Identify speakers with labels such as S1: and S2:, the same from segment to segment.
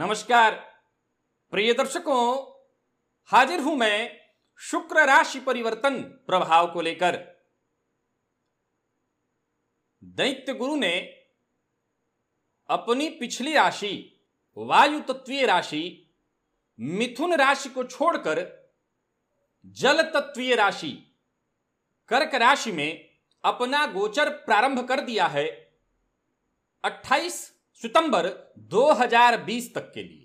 S1: नमस्कार प्रिय दर्शकों हाजिर हूं मैं शुक्र राशि परिवर्तन प्रभाव को लेकर दैत्य गुरु ने अपनी पिछली राशि वायु तत्वीय राशि मिथुन राशि को छोड़कर जल तत्वीय राशि कर्क राशि में अपना गोचर प्रारंभ कर दिया है 28 सितंबर 2020 तक के लिए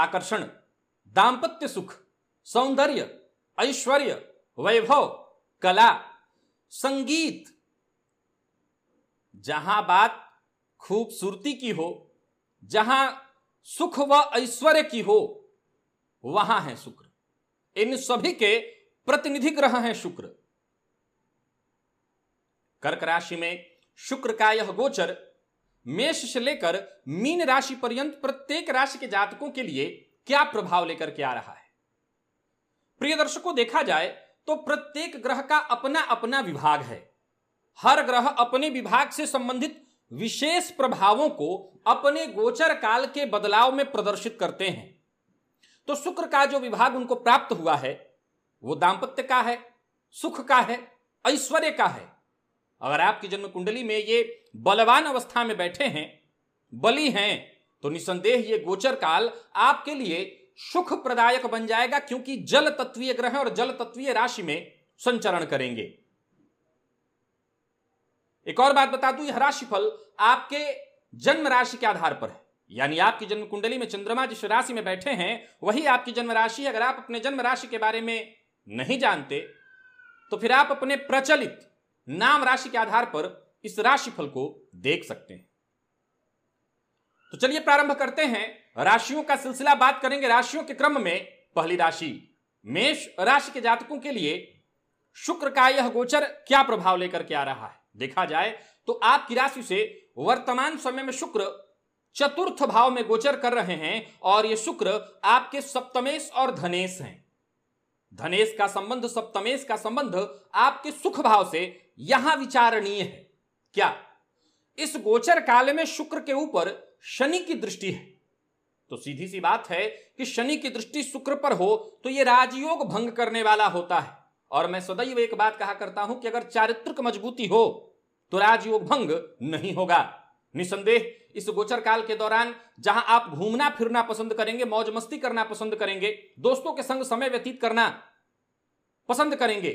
S1: आकर्षण दाम्पत्य सुख सौंदर्य ऐश्वर्य वैभव कला संगीत जहां बात खूबसूरती की हो जहां सुख व ऐश्वर्य की हो वहां है शुक्र इन सभी के प्रतिनिधि ग्रह हैं शुक्र कर्क राशि में शुक्र का यह गोचर मेष से लेकर मीन राशि पर्यंत प्रत्येक राशि के जातकों के लिए क्या प्रभाव लेकर के आ रहा है प्रिय दर्शकों देखा जाए तो प्रत्येक ग्रह का अपना अपना विभाग है हर ग्रह अपने विभाग से संबंधित विशेष प्रभावों को अपने गोचर काल के बदलाव में प्रदर्शित करते हैं तो शुक्र का जो विभाग उनको प्राप्त हुआ है वो दाम्पत्य का है सुख का है ऐश्वर्य का है अगर आपकी जन्म कुंडली में ये बलवान अवस्था में बैठे हैं बली हैं तो निसंदेह ये गोचर काल आपके लिए सुख प्रदायक बन जाएगा क्योंकि जल तत्वीय ग्रह और जल तत्वीय राशि में संचरण करेंगे एक और बात बता दूं यह राशिफल आपके जन्म राशि के आधार पर है यानी आपकी जन्म कुंडली में चंद्रमा जिस राशि में बैठे हैं वही आपकी जन्म राशि अगर आप अपने जन्म राशि के बारे में नहीं जानते तो फिर आप अपने प्रचलित नाम राशि के आधार पर इस राशिफल को देख सकते हैं तो चलिए प्रारंभ करते हैं राशियों का सिलसिला बात करेंगे राशियों के क्रम में पहली राशि मेष राशि के जातकों के लिए शुक्र का यह गोचर क्या प्रभाव लेकर के आ रहा है देखा जाए तो आपकी राशि से वर्तमान समय में शुक्र चतुर्थ भाव में गोचर कर रहे हैं और ये शुक्र आपके सप्तमेश और धनेश हैं धनेश का संबंध सप्तमेश का संबंध आपके सुख भाव से यहां विचारणीय है क्या इस गोचर काल में शुक्र के ऊपर शनि की दृष्टि है तो सीधी सी बात है कि शनि की दृष्टि शुक्र पर हो तो यह राजयोग भंग करने वाला होता है और मैं सदैव एक बात कहा करता हूं कि अगर चारित्रिक मजबूती हो तो राजयोग भंग नहीं होगा निसंदेह इस गोचर काल के दौरान जहां आप घूमना फिरना पसंद करेंगे मौज मस्ती करना पसंद करेंगे दोस्तों के संग समय व्यतीत करना पसंद करेंगे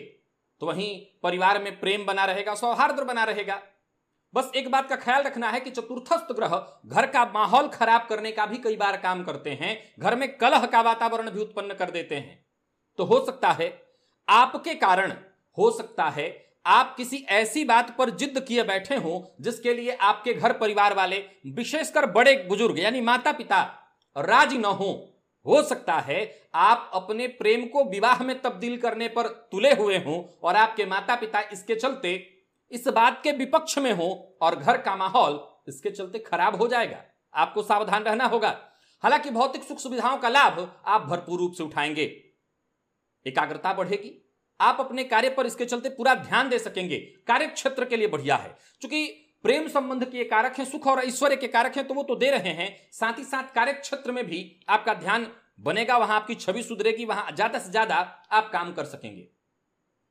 S1: तो वहीं परिवार में प्रेम बना रहेगा सौहार्द बना रहेगा बस एक बात का ख्याल रखना है कि चतुर्थस्थ ग्रह घर का माहौल खराब करने का भी कई बार काम करते हैं घर में कलह का वातावरण भी उत्पन्न कर देते हैं तो हो सकता है आपके कारण हो सकता है आप किसी ऐसी बात पर जिद किए बैठे हो जिसके लिए आपके घर परिवार वाले विशेषकर बड़े बुजुर्ग यानी माता पिता राजी न हो हो सकता है आप अपने प्रेम को विवाह में तब्दील करने पर तुले हुए हों और आपके माता पिता इसके चलते इस बात के विपक्ष में हो और घर का माहौल इसके चलते खराब हो जाएगा आपको सावधान रहना होगा हालांकि भौतिक सुख सुविधाओं का लाभ आप भरपूर रूप से उठाएंगे एकाग्रता बढ़ेगी आप अपने कार्य पर इसके चलते पूरा ध्यान दे सकेंगे कार्य क्षेत्र के लिए बढ़िया है चूंकि प्रेम संबंध के कारक हैं सुख और ऐश्वर्य के कारक हैं तो वो तो दे रहे हैं साथ ही साथ कार्य क्षेत्र में भी आपका ध्यान बनेगा वहां आपकी छवि सुधरेगी वहां ज्यादा से ज्यादा आप काम कर सकेंगे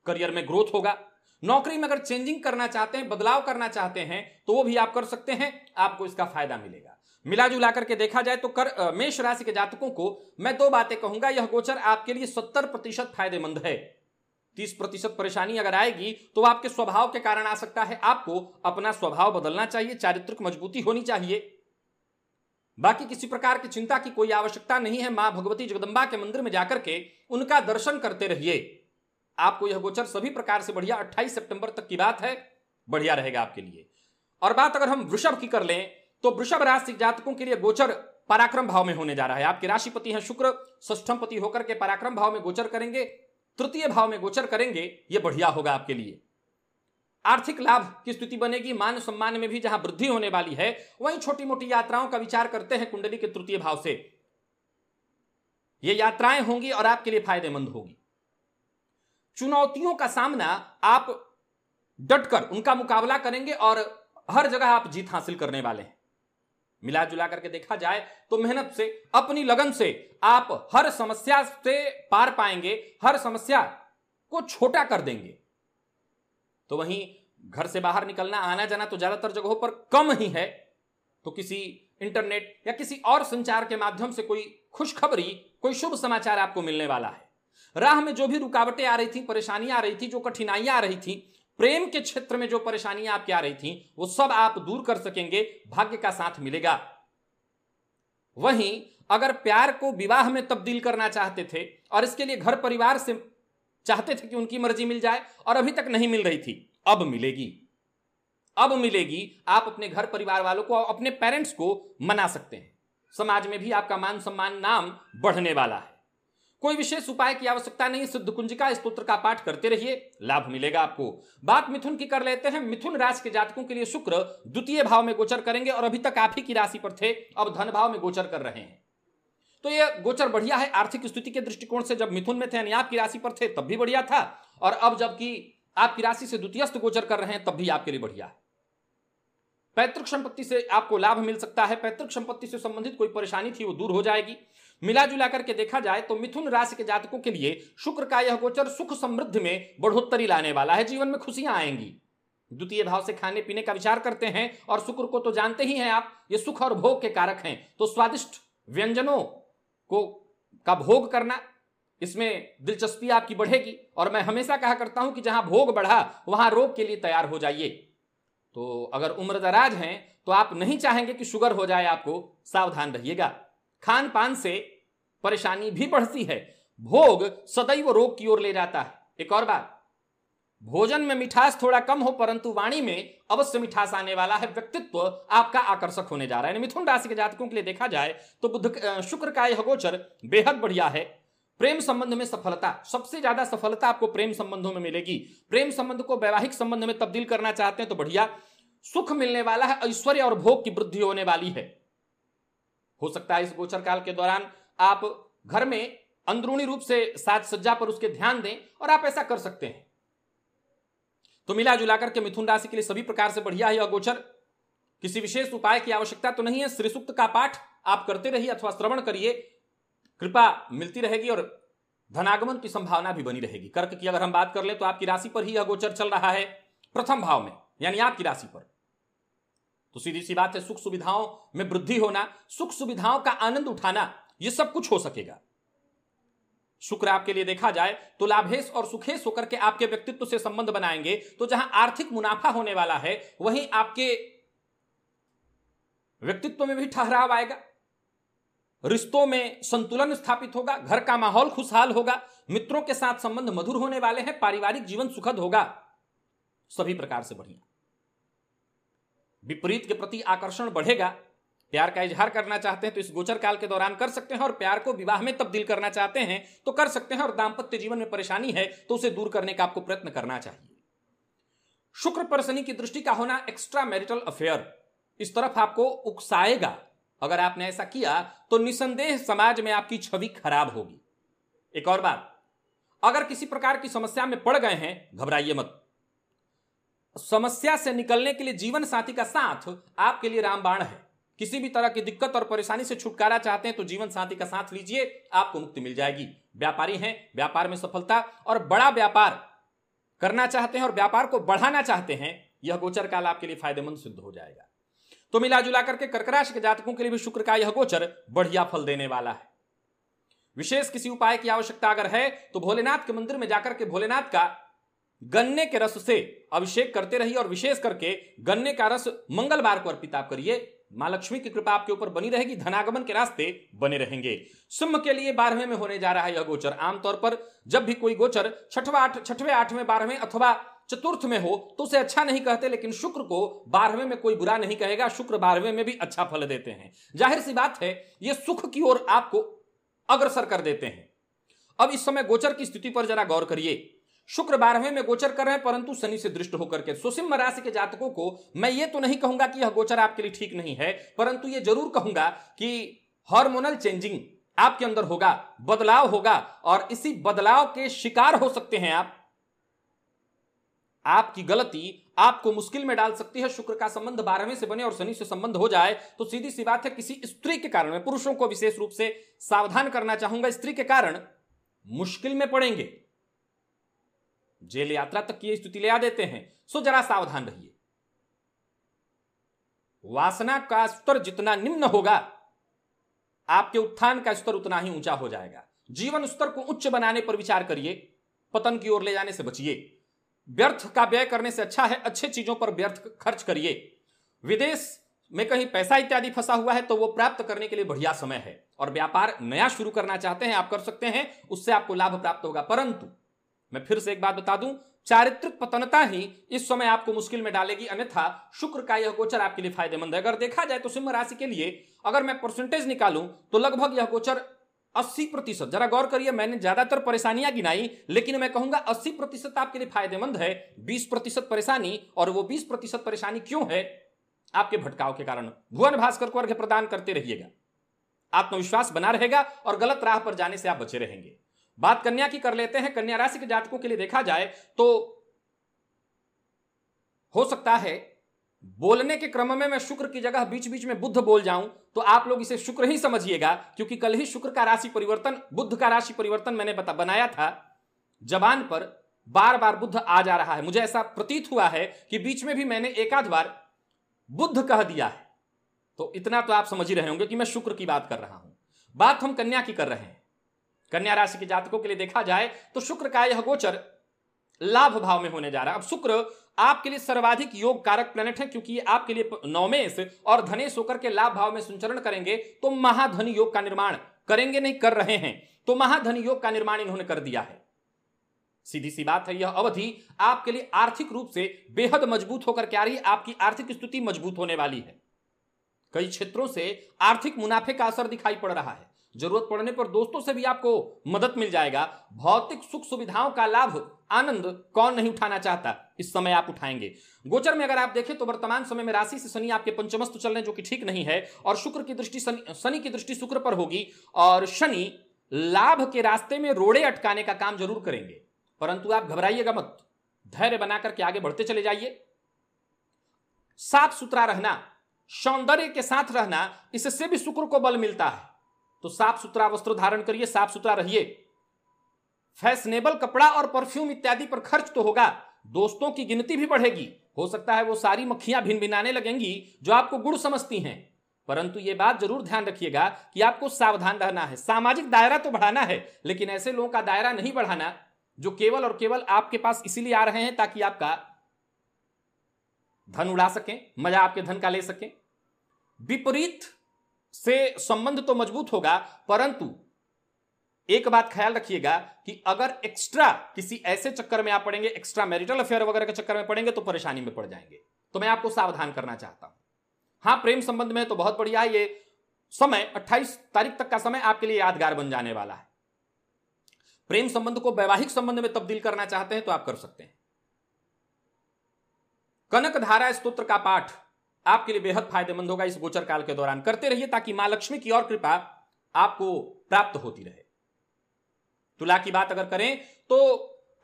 S1: करियर में ग्रोथ होगा नौकरी में अगर चेंजिंग करना चाहते हैं बदलाव करना चाहते हैं तो वो भी आप कर सकते हैं आपको इसका फायदा मिलेगा मिला जुला करके देखा जाए तो कर मेष राशि के जातकों को मैं दो बातें कहूंगा यह गोचर आपके लिए सत्तर प्रतिशत फायदेमंद है तीस प्रतिशत परेशानी अगर आएगी तो आपके स्वभाव के कारण आ सकता है आपको अपना स्वभाव बदलना चाहिए चारित्रिक मजबूती होनी चाहिए बाकी किसी प्रकार की चिंता की कोई आवश्यकता नहीं है मां भगवती जगदम्बा के मंदिर में जाकर के उनका दर्शन करते रहिए आपको यह गोचर सभी प्रकार से बढ़िया 28 सितंबर तक की बात है बढ़िया रहेगा आपके लिए और बात अगर हम वृषभ की कर लें तो वृषभ राशि जातकों के लिए गोचर पराक्रम भाव में होने जा रहा है आपके राशिपति हैं शुक्र सष्टम पति होकर के पराक्रम भाव में गोचर करेंगे तृतीय भाव में गोचर करेंगे ये बढ़िया होगा आपके लिए आर्थिक लाभ की स्थिति बनेगी मान सम्मान में भी जहां वृद्धि होने वाली है वहीं छोटी मोटी यात्राओं का विचार करते हैं कुंडली के तृतीय भाव से ये यात्राएं होंगी और आपके लिए फायदेमंद होगी चुनौतियों का सामना आप डटकर उनका मुकाबला करेंगे और हर जगह आप जीत हासिल करने वाले हैं मिला जुला करके देखा जाए तो मेहनत से अपनी लगन से आप हर समस्या से पार पाएंगे हर समस्या को छोटा कर देंगे तो वहीं घर से बाहर निकलना आना जाना तो ज्यादातर जगहों पर कम ही है तो किसी इंटरनेट या किसी और संचार के माध्यम से कोई खुशखबरी कोई शुभ समाचार आपको मिलने वाला है राह में जो भी रुकावटें आ रही थी परेशानियां आ रही थी जो कठिनाइयां आ रही थी प्रेम के क्षेत्र में जो परेशानियां आपकी आ रही थी वो सब आप दूर कर सकेंगे भाग्य का साथ मिलेगा वहीं अगर प्यार को विवाह में तब्दील करना चाहते थे और इसके लिए घर परिवार से चाहते थे कि उनकी मर्जी मिल जाए और अभी तक नहीं मिल रही थी अब मिलेगी अब मिलेगी आप अपने घर परिवार वालों को अपने पेरेंट्स को मना सकते हैं समाज में भी आपका मान सम्मान नाम बढ़ने वाला है कोई विशेष उपाय की आवश्यकता नहीं सिद्ध कुंजिका स्त्रोत्र का पाठ करते रहिए लाभ मिलेगा आपको बात मिथुन की कर लेते हैं मिथुन राशि के जातकों के लिए शुक्र द्वितीय भाव में गोचर करेंगे और अभी तक आप ही की राशि पर थे अब धन भाव में गोचर कर रहे हैं तो ये गोचर बढ़िया है आर्थिक स्थिति के दृष्टिकोण से जब मिथुन में थे यानी आपकी राशि पर थे तब भी बढ़िया था और अब जबकि आपकी राशि से द्वितीयस्थ गोचर कर रहे हैं तब भी आपके लिए बढ़िया है पैतृक संपत्ति से आपको लाभ मिल सकता है पैतृक संपत्ति से संबंधित कोई परेशानी थी वो दूर हो जाएगी मिला जुला करके देखा जाए तो मिथुन राशि के जातकों के लिए शुक्र का यह गोचर सुख समृद्धि में बढ़ोतरी लाने वाला है जीवन में खुशियां आएंगी द्वितीय भाव से खाने पीने का विचार करते हैं और शुक्र को तो जानते ही हैं आप ये सुख और भोग के कारक हैं तो स्वादिष्ट व्यंजनों को का भोग करना इसमें दिलचस्पी आपकी बढ़ेगी और मैं हमेशा कहा करता हूं कि जहां भोग बढ़ा वहां रोग के लिए तैयार हो जाइए तो अगर उम्र दराज हैं तो आप नहीं चाहेंगे कि शुगर हो जाए आपको सावधान रहिएगा खान पान से परेशानी भी बढ़ती है भोग सदैव रोग की ओर ले जाता है एक और बात भोजन में मिठास थोड़ा कम हो परंतु वाणी में अवश्य मिठास आने वाला है व्यक्तित्व आपका आकर्षक होने जा रहा है मिथुन राशि के जातकों के लिए देखा जाए तो बुद्ध शुक्र का यह गोचर बेहद बढ़िया है प्रेम संबंध में सफलता सबसे ज्यादा सफलता आपको प्रेम संबंधों में मिलेगी प्रेम संबंध को वैवाहिक संबंध में तब्दील करना चाहते हैं तो बढ़िया सुख मिलने वाला है ऐश्वर्य और भोग की वृद्धि होने वाली है हो सकता है इस गोचर काल के दौरान आप घर में अंदरूनी रूप से साज सज्जा पर उसके ध्यान दें और आप ऐसा कर सकते हैं तो मिला जुला करके मिथुन राशि के लिए सभी प्रकार से बढ़िया है अगोचर किसी विशेष उपाय की आवश्यकता तो नहीं है श्री सूक्त का पाठ आप करते रहिए अथवा श्रवण करिए कृपा मिलती रहेगी और धनागमन की संभावना भी बनी रहेगी कर्क की अगर हम बात कर ले तो आपकी राशि पर ही अगोचर चल रहा है प्रथम भाव में यानी आपकी राशि पर तो सीधी सी बात है सुख सुविधाओं में वृद्धि होना सुख सुविधाओं का आनंद उठाना ये सब कुछ हो सकेगा शुक्र आपके लिए देखा जाए तो लाभेश और सुखेश होकर के आपके व्यक्तित्व से संबंध बनाएंगे तो जहां आर्थिक मुनाफा होने वाला है वहीं आपके व्यक्तित्व में भी ठहराव आएगा रिश्तों में संतुलन स्थापित होगा घर का माहौल खुशहाल होगा मित्रों के साथ संबंध मधुर होने वाले हैं पारिवारिक जीवन सुखद होगा सभी प्रकार से बढ़िया विपरीत के प्रति आकर्षण बढ़ेगा प्यार का इजहार करना चाहते हैं तो इस गोचर काल के दौरान कर सकते हैं और प्यार को विवाह में तब्दील करना चाहते हैं तो कर सकते हैं और दाम्पत्य जीवन में परेशानी है तो उसे दूर करने का आपको प्रयत्न करना चाहिए शुक्र पर शनि की दृष्टि का होना एक्स्ट्रा मैरिटल अफेयर इस तरफ आपको उकसाएगा अगर आपने ऐसा किया तो निसंदेह समाज में आपकी छवि खराब होगी एक और बात अगर किसी प्रकार की समस्या में पड़ गए हैं घबराइए मत समस्या से निकलने के लिए जीवन साथी का साथ आपके लिए रामबाण है किसी भी तरह की दिक्कत और परेशानी से छुटकारा चाहते हैं तो जीवन साथी का साथ लीजिए आपको मुक्ति मिल जाएगी व्यापारी हैं व्यापार में सफलता और बड़ा व्यापार करना चाहते हैं और व्यापार को बढ़ाना चाहते हैं यह गोचर काल आपके लिए फायदेमंद सिद्ध हो जाएगा तो मिला जुला करके कर्कराश के जातकों के लिए भी शुक्र का यह गोचर बढ़िया फल देने वाला है विशेष किसी उपाय की आवश्यकता अगर है तो भोलेनाथ के मंदिर में जाकर के भोलेनाथ का गन्ने के रस से अभिषेक करते रहिए और विशेष करके गन्ने का रस मंगलवार को अर्पित आप करिए मां लक्ष्मी की कृपा आपके ऊपर बनी रहेगी धनागमन के रास्ते बने रहेंगे सिंह के लिए बारहवें में होने जा रहा है यह गोचर आमतौर पर जब भी कोई गोचर छठवा आठ छठवें आठवें बारहवें अथवा चतुर्थ में हो तो उसे अच्छा नहीं कहते लेकिन शुक्र को बारहवें में कोई बुरा नहीं कहेगा शुक्र बारहवें में भी अच्छा फल देते हैं जाहिर सी बात है ये सुख की ओर आपको अग्रसर कर देते हैं अब इस समय गोचर की स्थिति पर जरा गौर करिए शुक्र बारहवें में गोचर कर रहे हैं परंतु शनि से दृष्ट होकर के सुसिम राशि के जातकों को मैं ये तो नहीं कहूंगा कि यह गोचर आपके लिए ठीक नहीं है परंतु ये जरूर कहूंगा कि हार्मोनल चेंजिंग आपके अंदर होगा बदलाव होगा और इसी बदलाव के शिकार हो सकते हैं आप आपकी गलती आपको मुश्किल में डाल सकती है शुक्र का संबंध बारहवें से बने और शनि से संबंध हो जाए तो सीधी सी बात है किसी स्त्री के कारण में पुरुषों को विशेष रूप से सावधान करना चाहूंगा स्त्री के कारण मुश्किल में पड़ेंगे जेल यात्रा तक की स्तुति ले आ देते हैं सो जरा सावधान रहिए वासना का स्तर जितना निम्न होगा आपके उत्थान का स्तर उतना ही ऊंचा हो जाएगा जीवन स्तर को उच्च बनाने पर विचार करिए पतन की ओर ले जाने से बचिए व्यर्थ का व्यय करने से अच्छा है अच्छे चीजों पर व्यर्थ खर्च करिए विदेश में कहीं पैसा इत्यादि फंसा हुआ है तो वो प्राप्त करने के लिए बढ़िया समय है और व्यापार नया शुरू करना चाहते हैं आप कर सकते हैं उससे आपको लाभ प्राप्त होगा परंतु मैं फिर से एक बात बता दूं चारित्रिक पतनता ही इस समय आपको मुश्किल में डालेगी अन्यथा शुक्र का यह गोचर आपके लिए फायदेमंद है अगर देखा जाए तो सिंह राशि के लिए अगर मैं परसेंटेज निकालूं तो लगभग यह गोचर 80 प्रतिशत जरा गौर करिए मैंने ज्यादातर परेशानियां गिनाई लेकिन मैं कहूंगा 80 प्रतिशत आपके लिए फायदेमंद है 20 प्रतिशत परेशानी और वो 20 प्रतिशत परेशानी क्यों है आपके भटकाव के कारण भुवन भास्कर को अर्घ्य प्रदान करते रहिएगा आत्मविश्वास बना रहेगा और गलत राह पर जाने से आप बचे रहेंगे बात कन्या की कर लेते हैं कन्या राशि के जातकों के लिए देखा जाए तो हो सकता है बोलने के क्रम में मैं शुक्र की जगह बीच बीच में बुद्ध बोल जाऊं तो आप लोग इसे शुक्र ही समझिएगा क्योंकि कल ही शुक्र का राशि परिवर्तन बुद्ध का राशि परिवर्तन मैंने बता बनाया था जबान पर बार बार बुद्ध आ जा रहा है मुझे ऐसा प्रतीत हुआ है कि बीच में भी मैंने एकाध बार बुद्ध कह दिया है तो इतना तो आप समझ ही रहे होंगे कि मैं शुक्र की बात कर रहा हूं बात हम कन्या की कर रहे हैं कन्या राशि के जातकों के लिए देखा जाए तो शुक्र का यह गोचर लाभ भाव में होने जा रहा है अब शुक्र आपके लिए सर्वाधिक योग कारक प्लेनेट है क्योंकि आपके लिए नौमेश और धनेश होकर के लाभ भाव में संचरण करेंगे तो महाधन योग का निर्माण करेंगे नहीं कर रहे हैं तो महाधन योग का निर्माण इन्होंने कर दिया है सीधी सी बात है यह अवधि आपके लिए आर्थिक रूप से बेहद मजबूत होकर के आ रही है आपकी आर्थिक स्थिति मजबूत होने वाली है कई क्षेत्रों से आर्थिक मुनाफे का असर दिखाई पड़ रहा है जरूरत पड़ने पर दोस्तों से भी आपको मदद मिल जाएगा भौतिक सुख सुविधाओं का लाभ आनंद कौन नहीं उठाना चाहता इस समय आप उठाएंगे गोचर में अगर आप देखें तो वर्तमान समय में राशि से शनि आपके पंचमस्त चल रहे हैं जो कि ठीक नहीं है और शुक्र की दृष्टि शनि की दृष्टि शुक्र पर होगी और शनि लाभ के रास्ते में रोड़े अटकाने का काम जरूर करेंगे परंतु आप घबराइएगा मत धैर्य बनाकर के आगे बढ़ते चले जाइए साफ सुथरा रहना सौंदर्य के साथ रहना इससे भी शुक्र को बल मिलता है तो साफ सुथरा वस्त्र धारण करिए साफ सुथरा रहिए फैशनेबल कपड़ा और परफ्यूम इत्यादि पर खर्च तो होगा दोस्तों की गिनती भी बढ़ेगी हो सकता है वो सारी मक्खियां भिन भिनाने लगेंगी जो आपको गुड़ समझती हैं परंतु ये बात जरूर ध्यान रखिएगा कि आपको सावधान रहना है सामाजिक दायरा तो बढ़ाना है लेकिन ऐसे लोगों का दायरा नहीं बढ़ाना जो केवल और केवल आपके पास इसीलिए आ रहे हैं ताकि आपका धन उड़ा सकें मजा आपके धन का ले सकें विपरीत से संबंध तो मजबूत होगा परंतु एक बात ख्याल रखिएगा कि अगर एक्स्ट्रा किसी ऐसे चक्कर में आप पड़ेंगे एक्स्ट्रा मैरिटल अफेयर वगैरह के चक्कर में पड़ेंगे तो परेशानी में पड़ जाएंगे तो मैं आपको सावधान करना चाहता हूं हाँ प्रेम संबंध में तो बहुत बढ़िया है ये समय 28 तारीख तक का समय आपके लिए यादगार बन जाने वाला है प्रेम संबंध को वैवाहिक संबंध में तब्दील करना चाहते हैं तो आप कर सकते हैं कनक धारा स्त्रोत्र का पाठ आपके लिए बेहद फायदेमंद होगा इस गोचर काल के दौरान करते रहिए ताकि मां लक्ष्मी की और कृपा आपको प्राप्त होती रहे तुला की बात अगर करें तो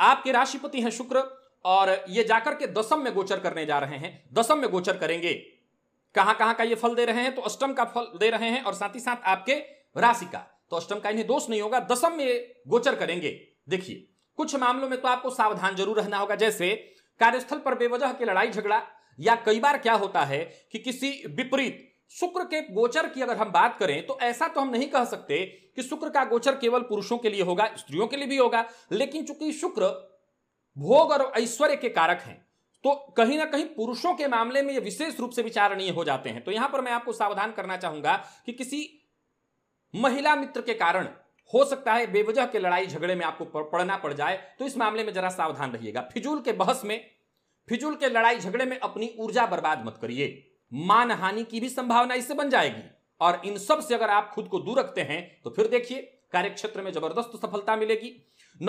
S1: आपके राशिपति हैं शुक्र और ये जाकर के दसम में गोचर करने जा रहे हैं दसम में गोचर करेंगे कहां कहां का ये फल दे रहे हैं तो अष्टम का फल दे रहे हैं और साथ ही साथ आपके राशि का तो अष्टम का इन्हें दोष नहीं होगा दसम में गोचर करेंगे देखिए कुछ मामलों में तो आपको सावधान जरूर रहना होगा जैसे कार्यस्थल पर बेवजह की लड़ाई झगड़ा या कई बार क्या होता है कि किसी विपरीत शुक्र के गोचर की अगर हम बात करें तो ऐसा तो हम नहीं कह सकते कि शुक्र का गोचर केवल पुरुषों के लिए होगा स्त्रियों के लिए भी होगा लेकिन चूंकि शुक्र भोग और ऐश्वर्य के कारक हैं तो कहीं ना कहीं पुरुषों के मामले में ये विशेष रूप से विचारणीय हो जाते हैं तो यहां पर मैं आपको सावधान करना चाहूंगा कि किसी महिला मित्र के कारण हो सकता है बेवजह के लड़ाई झगड़े में आपको पड़ना पड़ जाए तो इस मामले में जरा सावधान रहिएगा फिजूल के बहस में फिजूल के लड़ाई झगड़े में अपनी ऊर्जा बर्बाद मत करिए मान हानि की भी संभावना इससे बन जाएगी और इन सब से अगर आप खुद को दूर रखते हैं तो फिर देखिए कार्यक्षेत्र में जबरदस्त सफलता मिलेगी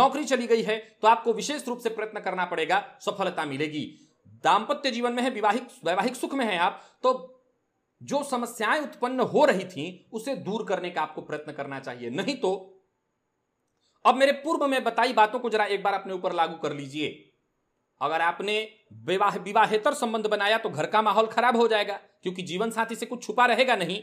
S1: नौकरी चली गई है तो आपको विशेष रूप से प्रयत्न करना पड़ेगा सफलता मिलेगी दाम्पत्य जीवन में है विवाहिक वैवाहिक सुख में है आप तो जो समस्याएं उत्पन्न हो रही थी उसे दूर करने का आपको प्रयत्न करना चाहिए नहीं तो अब मेरे पूर्व में बताई बातों को जरा एक बार अपने ऊपर लागू कर लीजिए अगर आपने विवाह विवाहेतर संबंध बनाया तो घर का माहौल खराब हो जाएगा क्योंकि जीवन साथी से कुछ छुपा रहेगा नहीं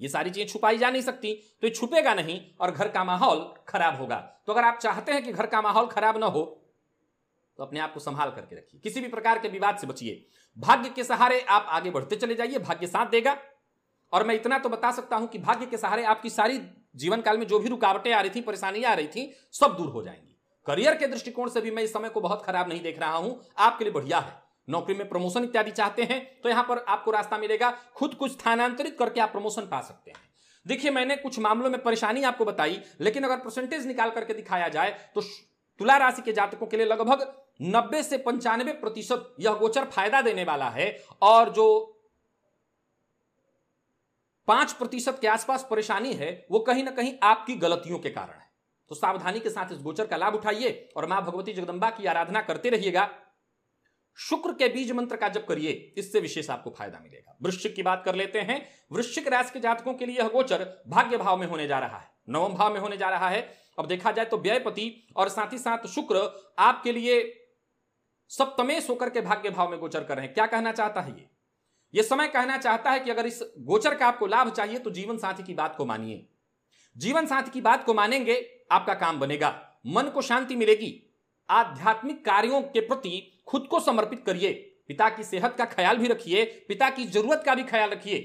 S1: ये सारी चीजें छुपाई जा नहीं सकती तो ये छुपेगा नहीं और घर का माहौल खराब होगा तो अगर आप चाहते हैं कि घर का माहौल खराब ना हो तो अपने आप को संभाल करके रखिए किसी भी प्रकार के विवाद से बचिए भाग्य के सहारे आप आगे बढ़ते चले जाइए भाग्य साथ देगा और मैं इतना तो बता सकता हूं कि भाग्य के सहारे आपकी सारी जीवन काल में जो भी रुकावटें आ रही थी परेशानियां आ रही थी सब दूर हो जाएंगी करियर के दृष्टिकोण से भी मैं इस समय को बहुत खराब नहीं देख रहा हूं आपके लिए बढ़िया है नौकरी में प्रमोशन इत्यादि चाहते हैं तो यहां पर आपको रास्ता मिलेगा खुद कुछ स्थानांतरित करके आप प्रमोशन पा सकते हैं देखिए मैंने कुछ मामलों में परेशानी आपको बताई लेकिन अगर परसेंटेज निकाल करके दिखाया जाए तो तुला राशि के जातकों के लिए लगभग 90 से पंचानवे प्रतिशत यह गोचर फायदा देने वाला है और जो पांच प्रतिशत के आसपास परेशानी है वो कहीं ना कहीं आपकी गलतियों के कारण तो सावधानी के साथ इस गोचर का लाभ उठाइए और मां भगवती जगदम्बा की आराधना करते रहिएगा शुक्र के बीज मंत्र का जब करिए इससे विशेष आपको फायदा मिलेगा वृश्चिक की बात कर लेते हैं वृश्चिक राशि के जातकों के लिए यह गोचर भाग्य भाव में होने जा रहा है नवम भाव में होने जा रहा है अब देखा जाए तो व्ययपति और साथ ही साथ शुक्र आपके लिए सप्तमेश होकर के भाग्य भाव में गोचर कर रहे हैं क्या कहना चाहता है ये ये समय कहना चाहता है कि अगर इस गोचर का आपको लाभ चाहिए तो जीवन साथी की बात को मानिए जीवन साथी की बात को मानेंगे आपका काम बनेगा मन को शांति मिलेगी आध्यात्मिक कार्यों के प्रति खुद को समर्पित करिए पिता की सेहत का ख्याल भी रखिए पिता की जरूरत का भी ख्याल रखिए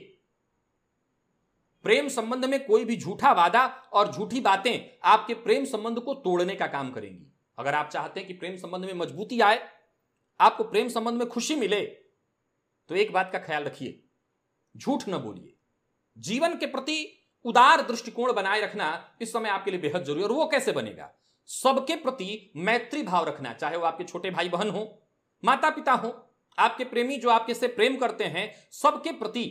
S1: प्रेम संबंध में कोई भी झूठा वादा और झूठी बातें आपके प्रेम संबंध को तोड़ने का काम करेंगी अगर आप चाहते हैं कि प्रेम संबंध में मजबूती आए आपको प्रेम संबंध में खुशी मिले तो एक बात का ख्याल रखिए झूठ न बोलिए जीवन के प्रति उदार दृष्टिकोण बनाए रखना इस समय आपके लिए बेहद जरूरी और वो कैसे बनेगा सबके प्रति मैत्री भाव रखना चाहे वो आपके छोटे भाई बहन हो माता पिता हो आपके प्रेमी जो आपके से प्रेम करते हैं सबके प्रति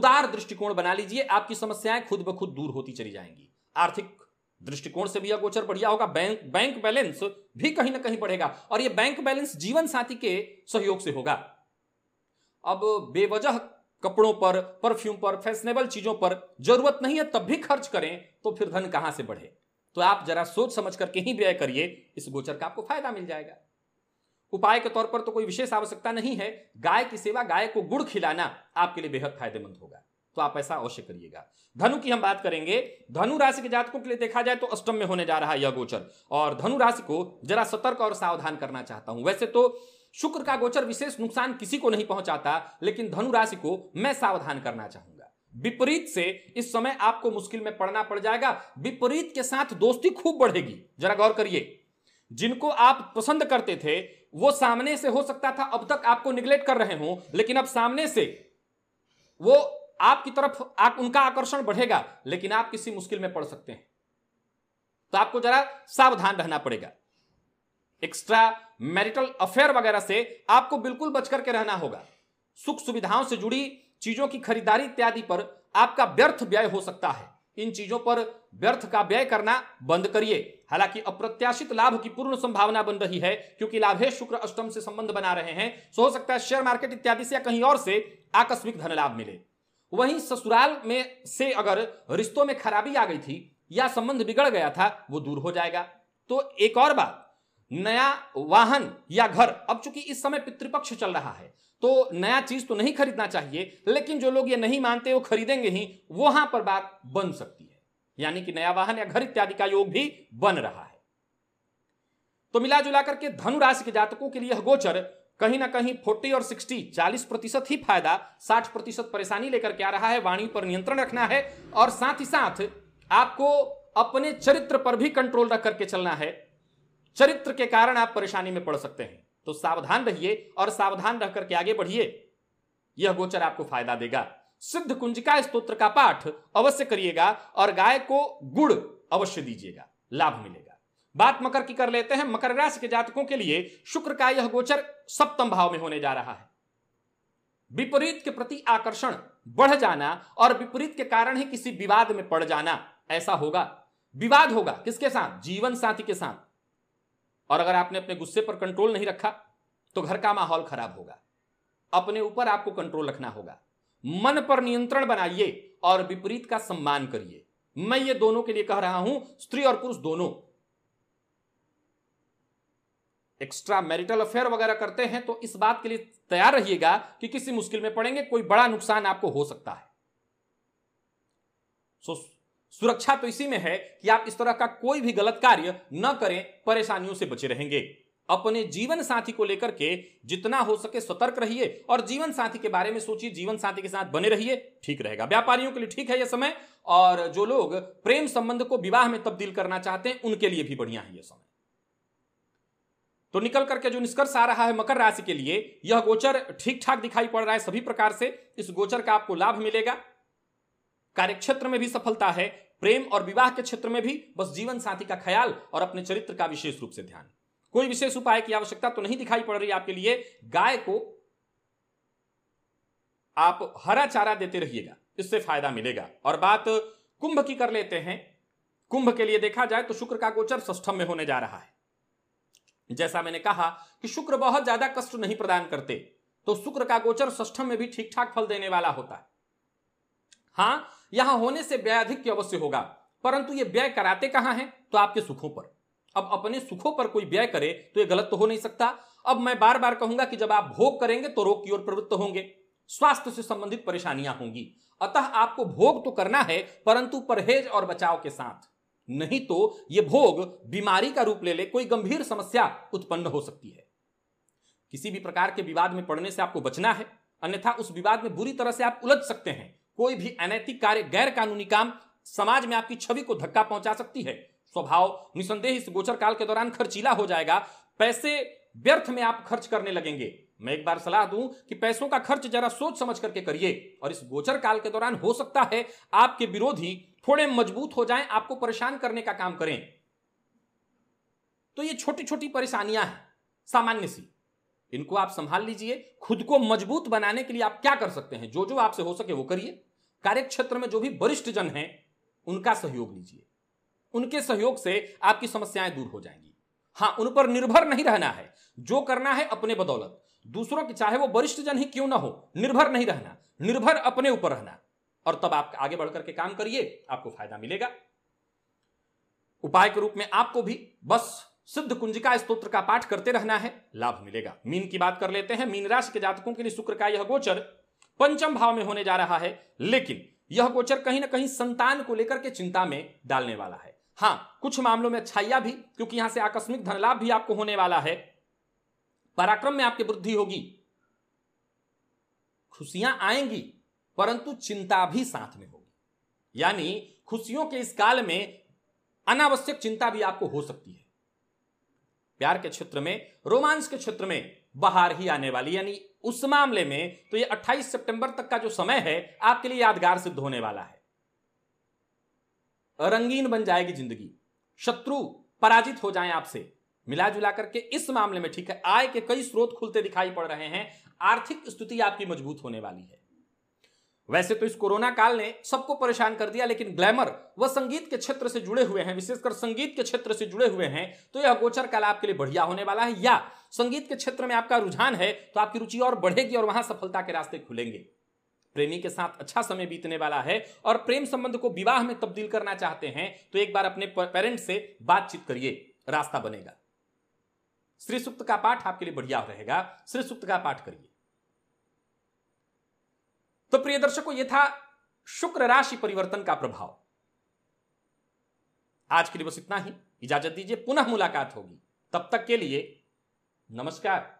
S1: उदार दृष्टिकोण बना लीजिए आपकी समस्याएं खुद ब खुद दूर होती चली जाएंगी आर्थिक दृष्टिकोण से भी अगोचर बढ़िया होगा बैंक बैंक बैलेंस भी कहीं ना कहीं बढ़ेगा और यह बैंक बैलेंस जीवन साथी के सहयोग से होगा अब बेवजह कपड़ों पर परफ्यूम पर फैशनेबल चीजों पर जरूरत नहीं है तब भी खर्च करें तो फिर धन कहां से बढ़े तो आप जरा सोच समझ करके ही व्यय करिए इस गोचर का आपको फायदा मिल जाएगा उपाय के तौर पर तो कोई विशेष आवश्यकता नहीं है गाय की सेवा गाय को गुड़ खिलाना आपके लिए बेहद फायदेमंद होगा तो आप ऐसा अवश्य करिएगा धनु की हम बात करेंगे धनु राशि के जातकों के लिए देखा जाए तो अष्टम में होने जा रहा है यह गोचर और धनु राशि को जरा सतर्क और सावधान करना चाहता हूं वैसे तो शुक्र का गोचर विशेष नुकसान किसी को नहीं पहुंचाता लेकिन धनु राशि को मैं सावधान करना चाहूंगा विपरीत से इस समय आपको मुश्किल में पड़ना पड़ जाएगा विपरीत के साथ दोस्ती खूब बढ़ेगी जरा गौर करिए जिनको आप पसंद करते थे वो सामने से हो सकता था अब तक आपको निग्लेक्ट कर रहे हो लेकिन अब सामने से वो आपकी तरफ आप उनका आकर्षण बढ़ेगा लेकिन आप किसी मुश्किल में पड़ सकते हैं तो आपको जरा सावधान रहना पड़ेगा एक्स्ट्रा मैरिटल अफेयर वगैरह से आपको बिल्कुल बच करके रहना होगा सुख सुविधाओं से जुड़ी चीजों की खरीदारी इत्यादि पर आपका व्यर्थ व्यय हो सकता है इन चीजों पर व्यर्थ का व्यय करना बंद करिए हालांकि अप्रत्याशित लाभ की पूर्ण संभावना बन रही है क्योंकि लाभे शुक्र अष्टम से संबंध बना रहे हैं सो हो सकता है शेयर मार्केट इत्यादि से या कहीं और से आकस्मिक धन लाभ मिले वहीं ससुराल में से अगर रिश्तों में खराबी आ गई थी या संबंध बिगड़ गया था वो दूर हो जाएगा तो एक और बात नया वाहन या घर अब चूंकि इस समय पितृपक्ष चल रहा है तो नया चीज तो नहीं खरीदना चाहिए लेकिन जो लोग ये नहीं मानते वो खरीदेंगे ही वहां पर बात बन सकती है यानी कि नया वाहन या घर इत्यादि का योग भी बन रहा है तो मिला जुला करके धनुराशि के जातकों के लिए यह गोचर कहीं ना कहीं फोर्टी और सिक्सटी चालीस प्रतिशत ही फायदा साठ प्रतिशत परेशानी लेकर के आ रहा है वाणी पर नियंत्रण रखना है और साथ ही साथ आपको अपने चरित्र पर भी कंट्रोल रख करके चलना है चरित्र के कारण आप परेशानी में पड़ सकते हैं तो सावधान रहिए और सावधान रह करके आगे बढ़िए यह गोचर आपको फायदा देगा सिद्ध कुंजिका स्त्रोत्र का पाठ अवश्य करिएगा और गाय को गुड़ अवश्य दीजिएगा लाभ मिलेगा बात मकर की कर लेते हैं मकर राशि के जातकों के लिए शुक्र का यह गोचर सप्तम भाव में होने जा रहा है विपरीत के प्रति आकर्षण बढ़ जाना और विपरीत के कारण ही किसी विवाद में पड़ जाना ऐसा होगा विवाद होगा किसके साथ जीवन साथी के साथ और अगर आपने अपने गुस्से पर कंट्रोल नहीं रखा तो घर का माहौल खराब होगा अपने ऊपर आपको कंट्रोल रखना होगा मन पर नियंत्रण बनाइए और विपरीत का सम्मान करिए मैं ये दोनों के लिए कह रहा हूं स्त्री और पुरुष दोनों एक्स्ट्रा मैरिटल अफेयर वगैरह करते हैं तो इस बात के लिए तैयार रहिएगा कि किसी मुश्किल में पड़ेंगे कोई बड़ा नुकसान आपको हो सकता है सो so, सुरक्षा तो इसी में है कि आप इस तरह का कोई भी गलत कार्य न करें परेशानियों से बचे रहेंगे अपने जीवन साथी को लेकर के जितना हो सके सतर्क रहिए और जीवन साथी के बारे में सोचिए जीवन साथी के साथ बने रहिए ठीक रहेगा व्यापारियों के लिए ठीक है यह समय और जो लोग प्रेम संबंध को विवाह में तब्दील करना चाहते हैं उनके लिए भी बढ़िया है यह समय तो निकल करके जो निष्कर्ष आ रहा है मकर राशि के लिए यह गोचर ठीक ठाक दिखाई पड़ रहा है सभी प्रकार से इस गोचर का आपको लाभ मिलेगा कार्यक्षेत्र में भी सफलता है प्रेम और विवाह के क्षेत्र में भी बस जीवन साथी का ख्याल और अपने चरित्र का विशेष रूप से ध्यान कोई विशेष उपाय की आवश्यकता तो नहीं दिखाई पड़ रही आपके लिए गाय को आप हरा चारा देते रहिएगा इससे फायदा मिलेगा और बात कुंभ की कर लेते हैं कुंभ के लिए देखा जाए तो शुक्र का गोचर सष्टम में होने जा रहा है जैसा मैंने कहा कि शुक्र बहुत ज्यादा कष्ट नहीं प्रदान करते तो शुक्र का गोचर सष्टम में भी ठीक ठाक फल देने वाला होता है हाँ यहां होने से व्यय अधिक अवश्य होगा परंतु ये व्यय कराते कहां हैं तो आपके सुखों पर अब अपने सुखों पर कोई व्यय करे तो ये गलत तो हो नहीं सकता अब मैं बार बार कहूंगा कि जब आप भोग करेंगे तो रोग की ओर प्रवृत्त होंगे स्वास्थ्य से संबंधित परेशानियां होंगी अतः आपको भोग तो करना है परंतु परहेज और बचाव के साथ नहीं तो यह भोग बीमारी का रूप ले ले कोई गंभीर समस्या उत्पन्न हो सकती है किसी भी प्रकार के विवाद में पड़ने से आपको बचना है अन्यथा उस विवाद में बुरी तरह से आप उलझ सकते हैं कोई भी अनैतिक कार्य गैर कानूनी काम समाज में आपकी छवि को धक्का पहुंचा सकती है स्वभाव निसंदेह इस गोचर काल के दौरान खर्चीला हो जाएगा पैसे व्यर्थ में आप खर्च करने लगेंगे मैं एक बार सलाह दूं कि पैसों का खर्च जरा सोच समझ करके करिए और इस गोचर काल के दौरान हो सकता है आपके विरोधी थोड़े मजबूत हो जाएं आपको परेशान करने का काम करें तो ये छोटी छोटी परेशानियां हैं सामान्य सी इनको आप संभाल लीजिए खुद को मजबूत बनाने के लिए आप क्या कर सकते हैं जो जो आपसे हो सके वो करिए कार्यक्षेत्र में जो भी वरिष्ठ जन हैं उनका सहयोग लीजिए उनके सहयोग से आपकी समस्याएं दूर हो जाएंगी हाँ उन पर निर्भर नहीं रहना है जो करना है अपने बदौलत दूसरों की चाहे वो वरिष्ठ जन ही क्यों ना हो निर्भर नहीं रहना निर्भर अपने ऊपर रहना और तब आप आगे बढ़ करके काम करिए आपको फायदा मिलेगा उपाय के रूप में आपको भी बस सिद्ध कुंजिका स्त्रोत्र का पाठ करते रहना है लाभ मिलेगा मीन की बात कर लेते हैं मीन राशि के जातकों के लिए शुक्र का यह गोचर पंचम भाव में होने जा रहा है लेकिन यह गोचर कहीं ना कहीं संतान को लेकर के चिंता में डालने वाला है हाँ कुछ मामलों में अच्छाइया भी क्योंकि यहां से आकस्मिक धनलाभ भी आपको होने वाला है पराक्रम में आपकी वृद्धि होगी खुशियां आएंगी परंतु चिंता भी साथ में होगी यानी खुशियों के इस काल में अनावश्यक चिंता भी आपको हो सकती है प्यार के क्षेत्र में रोमांस के क्षेत्र में बाहर ही आने वाली यानी उस मामले में तो ये 28 सितंबर तक का जो समय है आपके लिए यादगार सिद्ध होने वाला है रंगीन बन जाएगी जिंदगी शत्रु पराजित हो जाए आपसे मिला जुला करके इस मामले में ठीक है आय के कई स्रोत खुलते दिखाई पड़ रहे हैं आर्थिक स्थिति आपकी मजबूत होने वाली है वैसे तो इस कोरोना काल ने सबको परेशान कर दिया लेकिन ग्लैमर व संगीत के क्षेत्र से जुड़े हुए हैं विशेषकर संगीत के क्षेत्र से जुड़े हुए हैं तो यह गोचर काल आपके लिए बढ़िया होने वाला है या संगीत के क्षेत्र में आपका रुझान है तो आपकी रुचि और बढ़ेगी और वहां सफलता के रास्ते खुलेंगे प्रेमी के साथ अच्छा समय बीतने वाला है और प्रेम संबंध को विवाह में तब्दील करना चाहते हैं तो एक बार अपने पेरेंट्स से बातचीत करिए रास्ता बनेगा श्री सुक्त का पाठ आपके लिए बढ़िया रहेगा श्री सुक्त का पाठ करिए तो प्रिय दर्शकों यह था शुक्र राशि परिवर्तन का प्रभाव आज के लिए बस इतना ही इजाजत दीजिए पुनः मुलाकात होगी तब तक के लिए नमस्कार